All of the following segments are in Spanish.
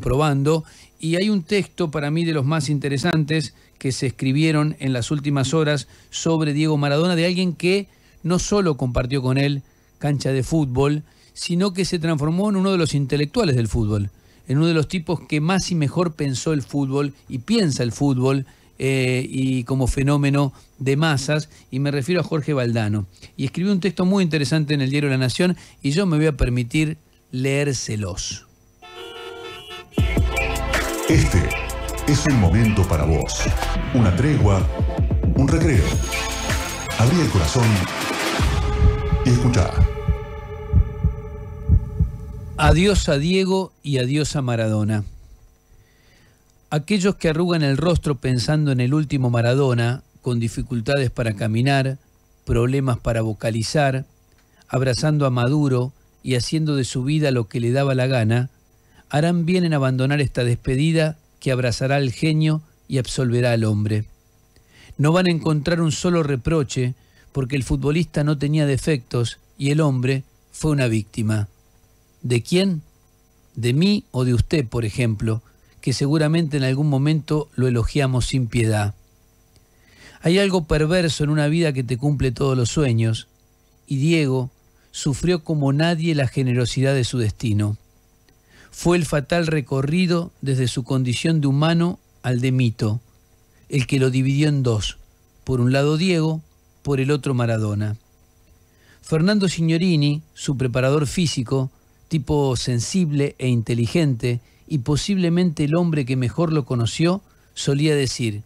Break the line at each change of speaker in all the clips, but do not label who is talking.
comprobando. Y hay un texto para mí de los más interesantes que se escribieron en las últimas horas sobre Diego Maradona, de alguien que no solo compartió con él cancha de fútbol, sino que se transformó en uno de los intelectuales del fútbol, en uno de los tipos que más y mejor pensó el fútbol y piensa el fútbol eh, y como fenómeno de masas, y me refiero a Jorge Valdano. Y escribió un texto muy interesante en el diario La Nación y yo me voy a permitir leérselos. Este es el momento para vos. Una tregua, un recreo. Abrí el corazón y escuchá. Adiós a Diego y adiós a Maradona. Aquellos que arrugan el rostro pensando en el último Maradona, con dificultades para caminar, problemas para vocalizar, abrazando a Maduro y haciendo de su vida lo que le daba la gana, harán bien en abandonar esta despedida que abrazará al genio y absolverá al hombre. No van a encontrar un solo reproche porque el futbolista no tenía defectos y el hombre fue una víctima. ¿De quién? De mí o de usted, por ejemplo, que seguramente en algún momento lo elogiamos sin piedad. Hay algo perverso en una vida que te cumple todos los sueños, y Diego sufrió como nadie la generosidad de su destino fue el fatal recorrido desde su condición de humano al de mito, el que lo dividió en dos, por un lado Diego, por el otro Maradona. Fernando Signorini, su preparador físico, tipo sensible e inteligente, y posiblemente el hombre que mejor lo conoció, solía decir,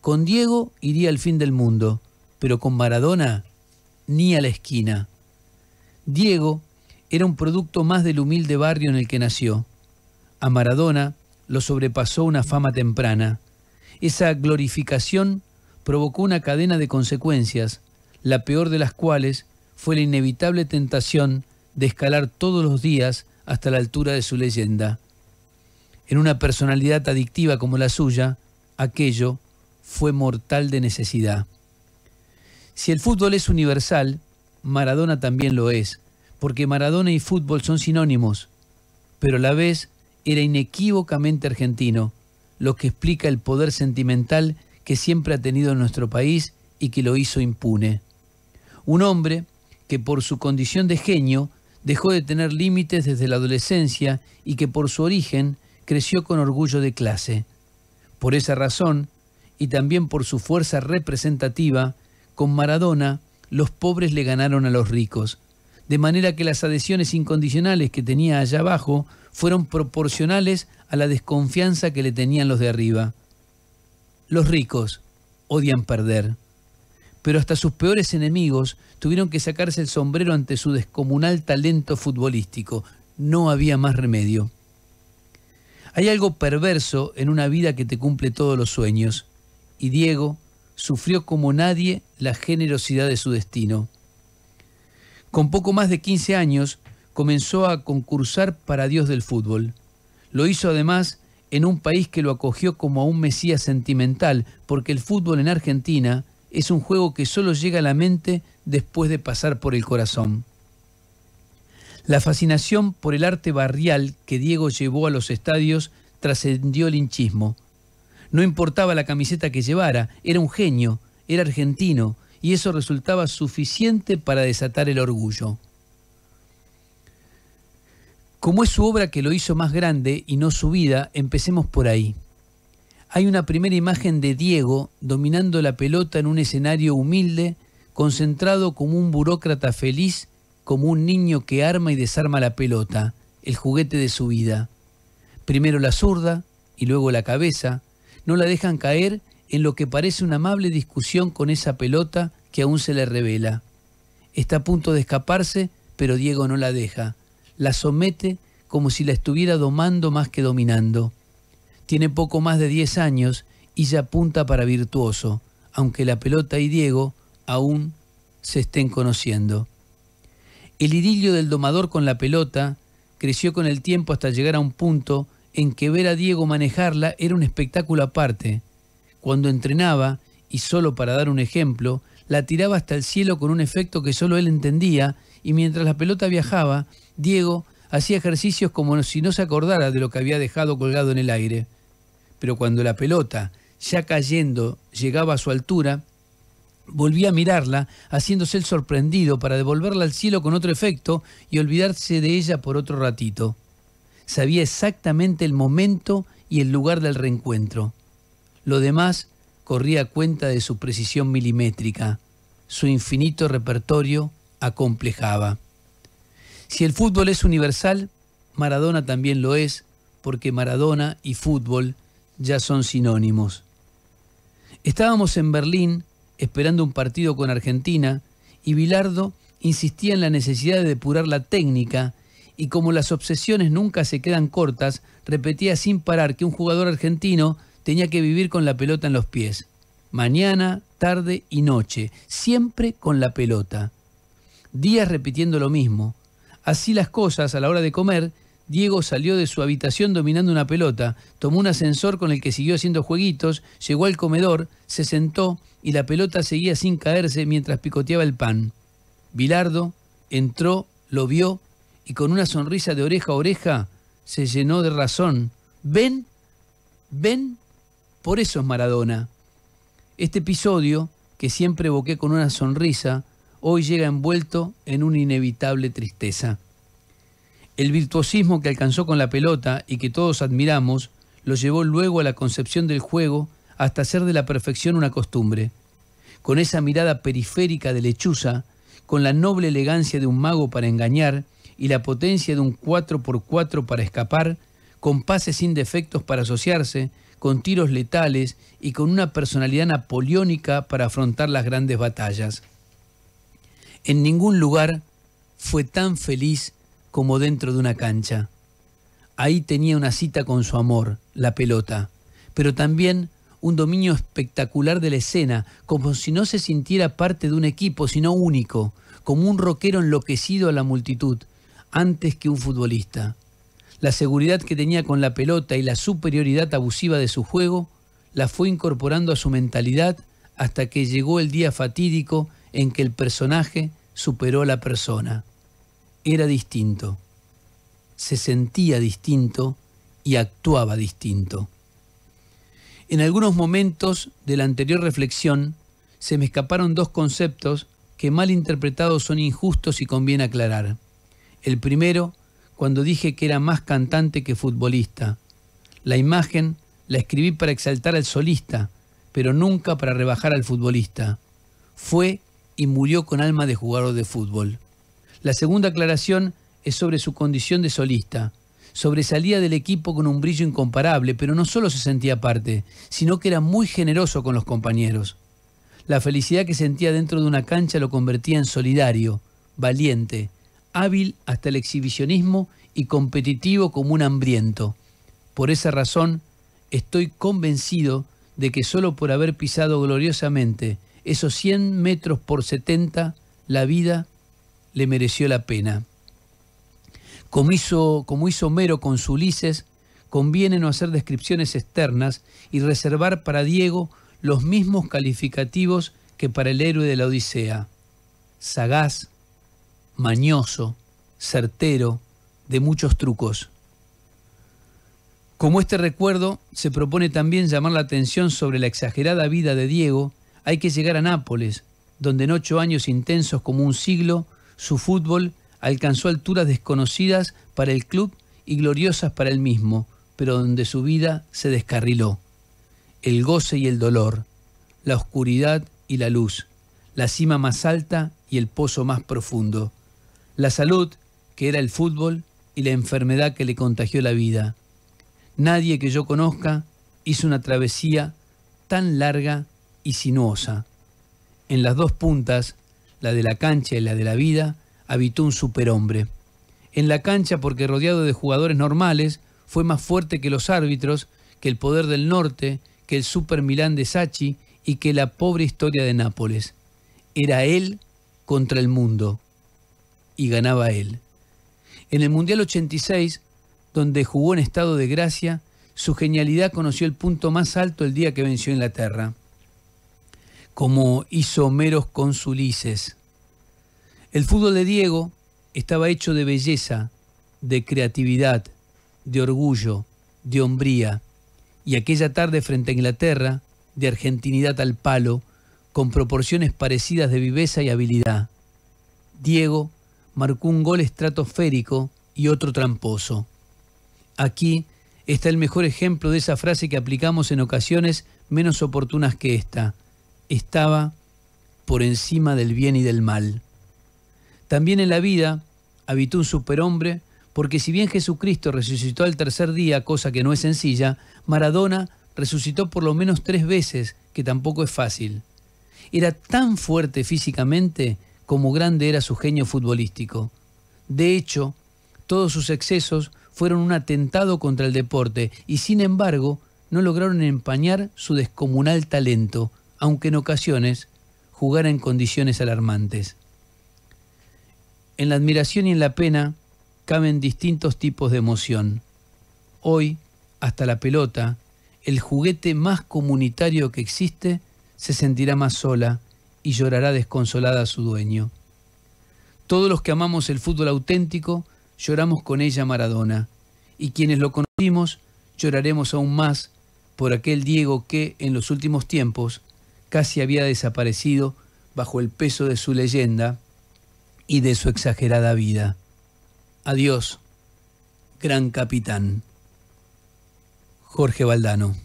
con Diego iría al fin del mundo, pero con Maradona ni a la esquina. Diego era un producto más del humilde barrio en el que nació. A Maradona lo sobrepasó una fama temprana. Esa glorificación provocó una cadena de consecuencias, la peor de las cuales fue la inevitable tentación de escalar todos los días hasta la altura de su leyenda. En una personalidad adictiva como la suya, aquello fue mortal de necesidad. Si el fútbol es universal, Maradona también lo es porque Maradona y fútbol son sinónimos, pero a la vez era inequívocamente argentino, lo que explica el poder sentimental que siempre ha tenido en nuestro país y que lo hizo impune. Un hombre que por su condición de genio dejó de tener límites desde la adolescencia y que por su origen creció con orgullo de clase. Por esa razón, y también por su fuerza representativa, con Maradona los pobres le ganaron a los ricos de manera que las adhesiones incondicionales que tenía allá abajo fueron proporcionales a la desconfianza que le tenían los de arriba. Los ricos odian perder, pero hasta sus peores enemigos tuvieron que sacarse el sombrero ante su descomunal talento futbolístico. No había más remedio. Hay algo perverso en una vida que te cumple todos los sueños, y Diego sufrió como nadie la generosidad de su destino. Con poco más de 15 años comenzó a concursar para Dios del fútbol. Lo hizo además en un país que lo acogió como a un mesías sentimental, porque el fútbol en Argentina es un juego que solo llega a la mente después de pasar por el corazón. La fascinación por el arte barrial que Diego llevó a los estadios trascendió el hinchismo. No importaba la camiseta que llevara, era un genio, era argentino y eso resultaba suficiente para desatar el orgullo. Como es su obra que lo hizo más grande y no su vida, empecemos por ahí. Hay una primera imagen de Diego dominando la pelota en un escenario humilde, concentrado como un burócrata feliz, como un niño que arma y desarma la pelota, el juguete de su vida. Primero la zurda y luego la cabeza, no la dejan caer en lo que parece una amable discusión con esa pelota que aún se le revela. Está a punto de escaparse, pero Diego no la deja. La somete como si la estuviera domando más que dominando. Tiene poco más de 10 años y ya apunta para virtuoso, aunque la pelota y Diego aún se estén conociendo. El idilio del domador con la pelota creció con el tiempo hasta llegar a un punto en que ver a Diego manejarla era un espectáculo aparte cuando entrenaba, y solo para dar un ejemplo, la tiraba hasta el cielo con un efecto que solo él entendía, y mientras la pelota viajaba, Diego hacía ejercicios como si no se acordara de lo que había dejado colgado en el aire. Pero cuando la pelota, ya cayendo, llegaba a su altura, volvía a mirarla, haciéndose el sorprendido para devolverla al cielo con otro efecto y olvidarse de ella por otro ratito. Sabía exactamente el momento y el lugar del reencuentro. Lo demás corría cuenta de su precisión milimétrica. Su infinito repertorio acomplejaba. Si el fútbol es universal, Maradona también lo es, porque Maradona y fútbol ya son sinónimos. Estábamos en Berlín esperando un partido con Argentina y Bilardo insistía en la necesidad de depurar la técnica y como las obsesiones nunca se quedan cortas, repetía sin parar que un jugador argentino tenía que vivir con la pelota en los pies. Mañana, tarde y noche, siempre con la pelota. Días repitiendo lo mismo. Así las cosas, a la hora de comer, Diego salió de su habitación dominando una pelota, tomó un ascensor con el que siguió haciendo jueguitos, llegó al comedor, se sentó y la pelota seguía sin caerse mientras picoteaba el pan. Bilardo entró, lo vio y con una sonrisa de oreja a oreja se llenó de razón. Ven, ven por eso es Maradona. Este episodio, que siempre evoqué con una sonrisa, hoy llega envuelto en una inevitable tristeza. El virtuosismo que alcanzó con la pelota y que todos admiramos, lo llevó luego a la concepción del juego hasta hacer de la perfección una costumbre. Con esa mirada periférica de lechuza, con la noble elegancia de un mago para engañar y la potencia de un 4x4 para escapar, con pases sin defectos para asociarse con tiros letales y con una personalidad napoleónica para afrontar las grandes batallas. En ningún lugar fue tan feliz como dentro de una cancha. Ahí tenía una cita con su amor, la pelota, pero también un dominio espectacular de la escena, como si no se sintiera parte de un equipo, sino único, como un rockero enloquecido a la multitud, antes que un futbolista. La seguridad que tenía con la pelota y la superioridad abusiva de su juego la fue incorporando a su mentalidad hasta que llegó el día fatídico en que el personaje superó a la persona. Era distinto. Se sentía distinto y actuaba distinto. En algunos momentos de la anterior reflexión se me escaparon dos conceptos que mal interpretados son injustos y conviene aclarar. El primero cuando dije que era más cantante que futbolista. La imagen la escribí para exaltar al solista, pero nunca para rebajar al futbolista. Fue y murió con alma de jugador de fútbol. La segunda aclaración es sobre su condición de solista. Sobresalía del equipo con un brillo incomparable, pero no solo se sentía parte, sino que era muy generoso con los compañeros. La felicidad que sentía dentro de una cancha lo convertía en solidario, valiente, hábil hasta el exhibicionismo y competitivo como un hambriento. Por esa razón, estoy convencido de que solo por haber pisado gloriosamente esos 100 metros por 70, la vida le mereció la pena. Como hizo, como hizo Homero con su Ulises, conviene no hacer descripciones externas y reservar para Diego los mismos calificativos que para el héroe de la Odisea. Sagaz, mañoso, certero, de muchos trucos. Como este recuerdo se propone también llamar la atención sobre la exagerada vida de Diego, hay que llegar a Nápoles, donde en ocho años intensos como un siglo, su fútbol alcanzó alturas desconocidas para el club y gloriosas para él mismo, pero donde su vida se descarriló. El goce y el dolor, la oscuridad y la luz, la cima más alta y el pozo más profundo la salud, que era el fútbol, y la enfermedad que le contagió la vida. Nadie que yo conozca hizo una travesía tan larga y sinuosa. En las dos puntas, la de la cancha y la de la vida, habitó un superhombre. En la cancha porque rodeado de jugadores normales, fue más fuerte que los árbitros, que el poder del norte, que el Super Milán de Sachi y que la pobre historia de Nápoles. Era él contra el mundo y ganaba él. En el Mundial 86, donde jugó en estado de gracia, su genialidad conoció el punto más alto el día que venció Inglaterra, como hizo Homeros con su El fútbol de Diego estaba hecho de belleza, de creatividad, de orgullo, de hombría, y aquella tarde frente a Inglaterra, de argentinidad al palo, con proporciones parecidas de viveza y habilidad. Diego marcó un gol estratosférico y otro tramposo. Aquí está el mejor ejemplo de esa frase que aplicamos en ocasiones menos oportunas que esta. Estaba por encima del bien y del mal. También en la vida habitó un superhombre, porque si bien Jesucristo resucitó al tercer día, cosa que no es sencilla, Maradona resucitó por lo menos tres veces, que tampoco es fácil. Era tan fuerte físicamente como grande era su genio futbolístico. De hecho, todos sus excesos fueron un atentado contra el deporte y sin embargo no lograron empañar su descomunal talento, aunque en ocasiones jugara en condiciones alarmantes. En la admiración y en la pena caben distintos tipos de emoción. Hoy, hasta la pelota, el juguete más comunitario que existe, se sentirá más sola, y llorará desconsolada a su dueño. Todos los que amamos el fútbol auténtico lloramos con ella Maradona, y quienes lo conocimos lloraremos aún más por aquel Diego que, en los últimos tiempos, casi había desaparecido bajo el peso de su leyenda y de su exagerada vida. Adiós, gran capitán. Jorge Valdano.